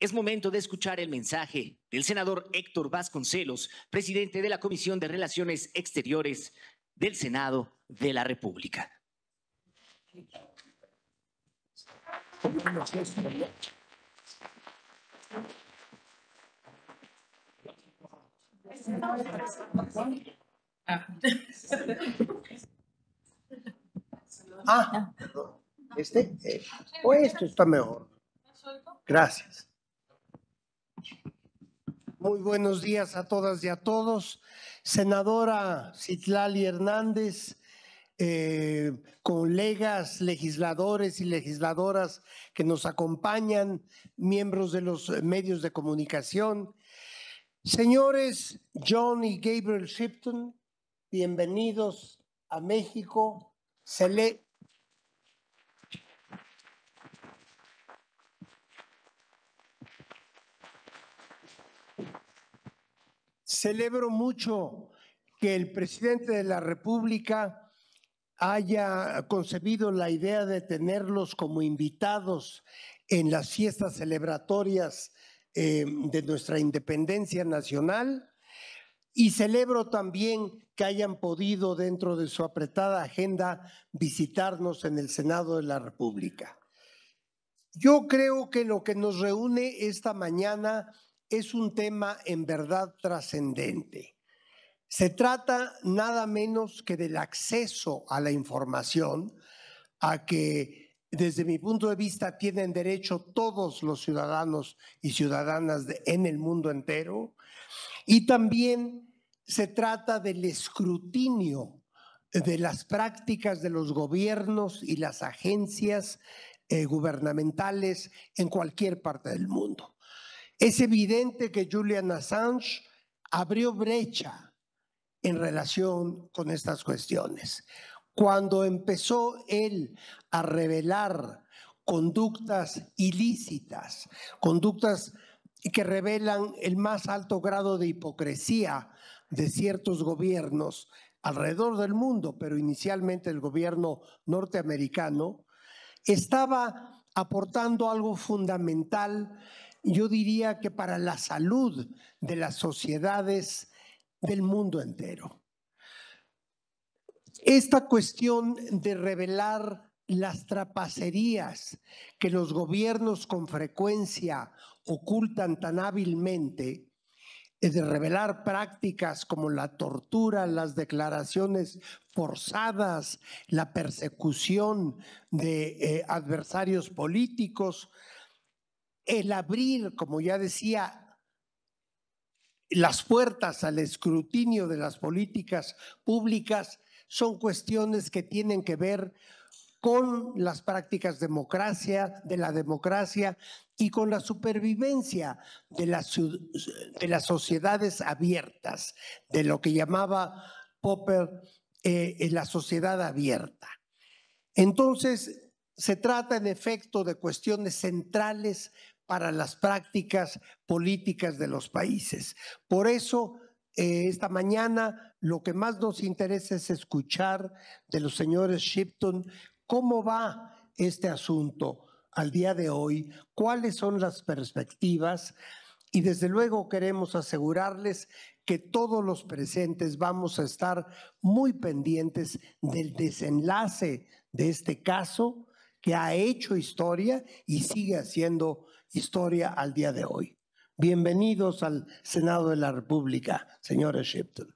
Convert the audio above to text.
Es momento de escuchar el mensaje del senador Héctor Vasconcelos, presidente de la Comisión de Relaciones Exteriores del Senado de la República. Ah, perdón. Este, o eh, pues esto está mejor. Gracias. Muy buenos días a todas y a todos. Senadora Citlali Hernández, eh, colegas, legisladores y legisladoras que nos acompañan, miembros de los medios de comunicación. Señores John y Gabriel Shipton, bienvenidos a México. Se, celebro mucho que el presidente de la República haya concebido la idea de tenerlos como invitados en las fiestas celebratorias eh, de nuestra independencia nacional y celebro también que hayan podido dentro de su apretada agenda visitarnos en el Senado de la República. Yo creo que lo que nos reúne esta mañana es un tema en verdad trascendente. Se trata nada menos que del acceso a la información, a que desde mi punto de vista tienen derecho todos los ciudadanos y ciudadanas en el mundo entero, y también se trata del escrutinio de las prácticas de los gobiernos y las agencias eh, gubernamentales en cualquier parte del mundo. Es evidente que Julian Assange abrió brecha en relación con estas cuestiones. Cuando empezó él a revelar conductas ilícitas, conductas que revelan el más alto grado de hipocresía de ciertos gobiernos alrededor del mundo, pero inicialmente el gobierno norteamericano, estaba aportando algo fundamental yo diría que para la salud de las sociedades del mundo entero. Esta cuestión de revelar las trapacerías que los gobiernos con frecuencia ocultan tan hábilmente, eh, de revelar prácticas como la tortura, las declaraciones forzadas, la persecución de eh, adversarios políticos, el abrir, como ya decía, las puertas al escrutinio de las políticas públicas son cuestiones que tienen que ver con las prácticas democracia, de la democracia y con la supervivencia de las, de las sociedades abiertas, de lo que llamaba Popper eh, la sociedad abierta. Entonces, se trata en efecto de cuestiones centrales para las prácticas políticas de los países. Por eso, eh, esta mañana lo que más nos interesa es escuchar de los señores Shipton cómo va este asunto al día de hoy, cuáles son las perspectivas y desde luego queremos asegurarles que todos los presentes vamos a estar muy pendientes del desenlace de este caso que ha hecho historia y sigue haciendo historia al día de hoy. Bienvenidos al Senado de la República, señora Shipton.